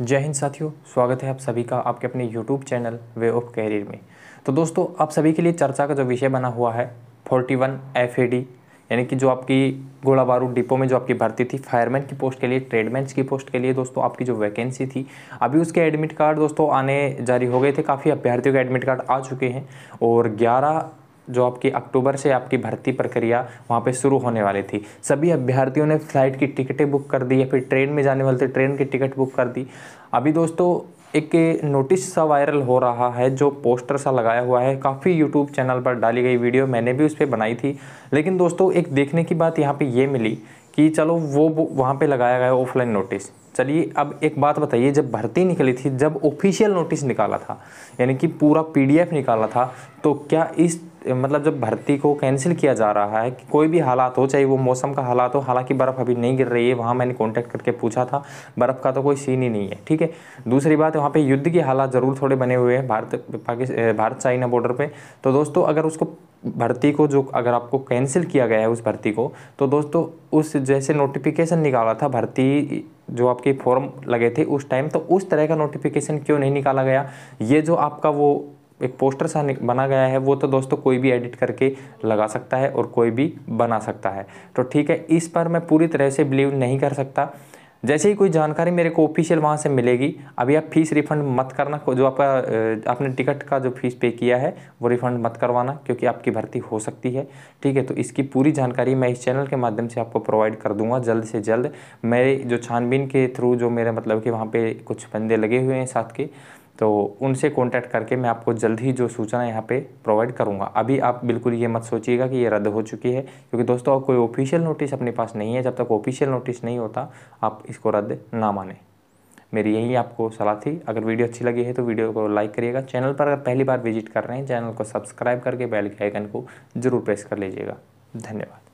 जय हिंद साथियों स्वागत है आप सभी का आपके अपने YouTube channel way of career में तो दोस्तों आप सभी के लिए चर्चा का जो विषय बना हुआ है forty one F A D यानी कि जो आपकी गोला बारूद डिपो में जो आपकी भर्ती थी फायरमैन की पोस्ट के लिए ट्रेडमैन्स की पोस्ट के लिए दोस्तों आपकी जो वैकेंसी थी अभी उसके एडमिट कार्ड दोस्तों आने जारी हो गए थे काफ़ी अभ्यर्थियों के एडमिट कार्ड आ चुके हैं और ग्यारह जो आपकी अक्टूबर से आपकी भर्ती प्रक्रिया वहाँ पे शुरू होने वाली थी सभी अभ्यर्थियों ने फ्लाइट की टिकटें बुक कर दी या फिर ट्रेन में जाने वाले थे ट्रेन की टिकट बुक कर दी अभी दोस्तों एक नोटिस सा वायरल हो रहा है जो पोस्टर सा लगाया हुआ है काफ़ी यूट्यूब चैनल पर डाली गई वीडियो मैंने भी उस पर बनाई थी लेकिन दोस्तों एक देखने की बात यहाँ पर ये मिली कि चलो वो वहाँ पे लगाया गया ऑफलाइन नोटिस चलिए अब एक बात बताइए जब भर्ती निकली थी जब ऑफिशियल नोटिस निकाला था यानी कि पूरा पीडीएफ निकाला था तो क्या इस मतलब जब भर्ती को कैंसिल किया जा रहा है कि कोई भी हालात हो चाहे वो मौसम का हालात हो हालांकि बर्फ़ अभी नहीं गिर रही है वहाँ मैंने कांटेक्ट करके पूछा था बर्फ़ का तो कोई सीन ही नहीं है ठीक है दूसरी बात वहाँ पे युद्ध के हालात ज़रूर थोड़े बने हुए हैं भारत पाकिस्तान भारत चाइना बॉर्डर पे तो दोस्तों अगर उसको भर्ती को जो अगर आपको कैंसिल किया गया है उस भर्ती को तो दोस्तों उस जैसे नोटिफिकेशन निकाला था भर्ती जो आपके फॉर्म लगे थे उस टाइम तो उस तरह का नोटिफिकेशन क्यों नहीं निकाला गया ये जो आपका वो एक पोस्टर सा बना गया है वो तो दोस्तों कोई भी एडिट करके लगा सकता है और कोई भी बना सकता है तो ठीक है इस पर मैं पूरी तरह से बिलीव नहीं कर सकता जैसे ही कोई जानकारी मेरे को ऑफिशियल वहाँ से मिलेगी अभी आप फीस रिफंड मत करना जो आपका आपने टिकट का जो फीस पे किया है वो रिफंड मत करवाना क्योंकि आपकी भर्ती हो सकती है ठीक है तो इसकी पूरी जानकारी मैं इस चैनल के माध्यम से आपको प्रोवाइड कर दूंगा जल्द से जल्द मेरे जो छानबीन के थ्रू जो मेरे मतलब कि वहाँ पर कुछ बंदे लगे हुए हैं साथ के तो उनसे कॉन्टैक्ट करके मैं आपको जल्द ही जो सूचना यहाँ पे प्रोवाइड करूँगा अभी आप बिल्कुल ये मत सोचिएगा कि ये रद्द हो चुकी है क्योंकि दोस्तों अब कोई ऑफिशियल नोटिस अपने पास नहीं है जब तक ऑफिशियल नोटिस नहीं होता आप इसको रद्द ना माने मेरी यही आपको सलाह थी अगर वीडियो अच्छी लगी है तो वीडियो को लाइक करिएगा चैनल पर अगर पहली बार विजिट कर रहे हैं चैनल को सब्सक्राइब करके बेल के आइकन को ज़रूर प्रेस कर लीजिएगा धन्यवाद